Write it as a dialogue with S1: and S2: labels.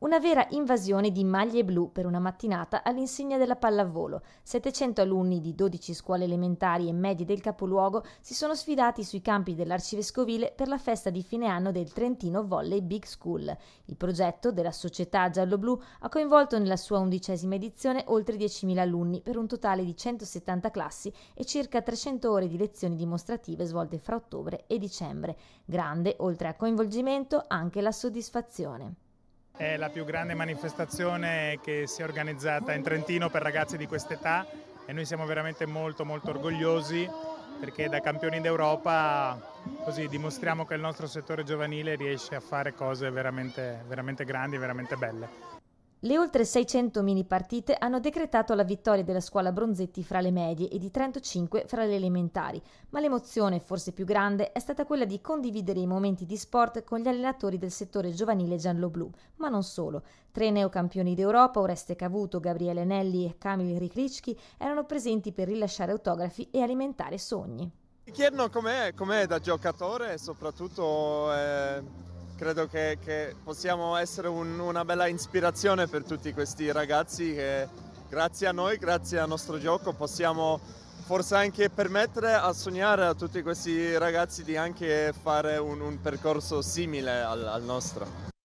S1: Una vera invasione di maglie blu per una mattinata all'insegna della pallavolo. 700 alunni di 12 scuole elementari e medie del capoluogo si sono sfidati sui campi dell'arcivescovile per la festa di fine anno del Trentino Volley Big School. Il progetto della società giallo-blu ha coinvolto nella sua undicesima edizione oltre 10.000 alunni per un totale di 170 classi e circa 300 ore di lezioni dimostrative svolte fra ottobre e dicembre. Grande, oltre a coinvolgimento, anche la soddisfazione
S2: è la più grande manifestazione che si è organizzata in Trentino per ragazzi di quest'età e noi siamo veramente molto molto orgogliosi perché da campioni d'Europa così dimostriamo che il nostro settore giovanile riesce a fare cose veramente, veramente grandi e veramente belle.
S1: Le oltre 600 mini partite hanno decretato la vittoria della scuola Bronzetti fra le medie e di Trento 5 fra le elementari, ma l'emozione, forse più grande, è stata quella di condividere i momenti di sport con gli allenatori del settore giovanile gialloblu, ma non solo. Tre neocampioni d'Europa, Oreste Cavuto, Gabriele Nelli e Kamil Rikricki, erano presenti per rilasciare autografi e alimentare sogni. Mi chiedono
S3: com'è, com'è da giocatore e soprattutto... Eh credo che, che possiamo essere un, una bella ispirazione per tutti questi ragazzi che grazie a noi, grazie al nostro gioco possiamo forse anche permettere a sognare a tutti questi ragazzi di anche fare un, un percorso simile al, al nostro.